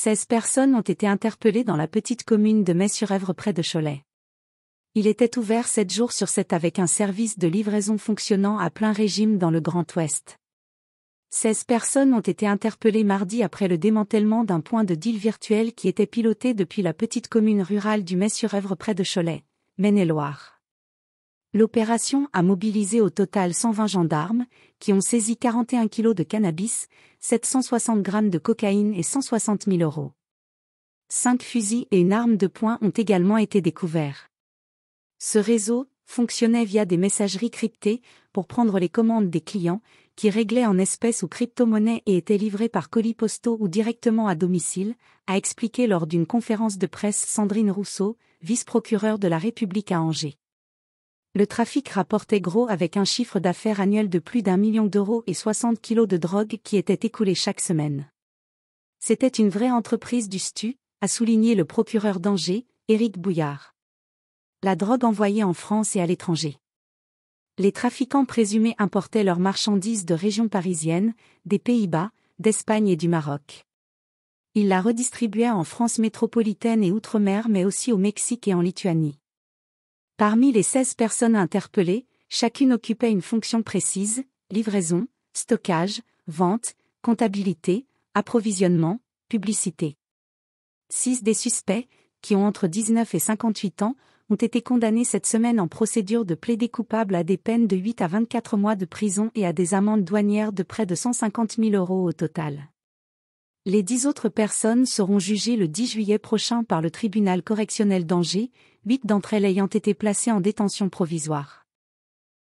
16 personnes ont été interpellées dans la petite commune de Metz-sur-Èvre près de Cholet. Il était ouvert 7 jours sur 7 avec un service de livraison fonctionnant à plein régime dans le Grand Ouest. 16 personnes ont été interpellées mardi après le démantèlement d'un point de deal virtuel qui était piloté depuis la petite commune rurale du Metz-sur-Èvre près de Cholet, Maine-et-Loire. L'opération a mobilisé au total 120 gendarmes, qui ont saisi 41 kilos de cannabis, 760 grammes de cocaïne et 160 000 euros. Cinq fusils et une arme de poing ont également été découverts. Ce réseau fonctionnait via des messageries cryptées pour prendre les commandes des clients, qui réglaient en espèces ou crypto-monnaies et étaient livrés par colis postaux ou directement à domicile, a expliqué lors d'une conférence de presse Sandrine Rousseau, vice procureur de la République à Angers le trafic rapportait gros avec un chiffre d'affaires annuel de plus d'un million d'euros et 60 kilos de drogue qui étaient écoulés chaque semaine. C'était une vraie entreprise du STU, a souligné le procureur d'Angers, Éric Bouillard. La drogue envoyée en France et à l'étranger. Les trafiquants présumés importaient leurs marchandises de régions parisiennes, des Pays-Bas, d'Espagne et du Maroc. Ils la redistribuaient en France métropolitaine et outre-mer mais aussi au Mexique et en Lituanie. Parmi les 16 personnes interpellées, chacune occupait une fonction précise, livraison, stockage, vente, comptabilité, approvisionnement, publicité. Six des suspects, qui ont entre 19 et 58 ans, ont été condamnés cette semaine en procédure de plaider coupable à des peines de 8 à 24 mois de prison et à des amendes douanières de près de 150 000 euros au total. Les dix autres personnes seront jugées le 10 juillet prochain par le tribunal correctionnel d'Angers, Huit d'entre elles ayant été placées en détention provisoire.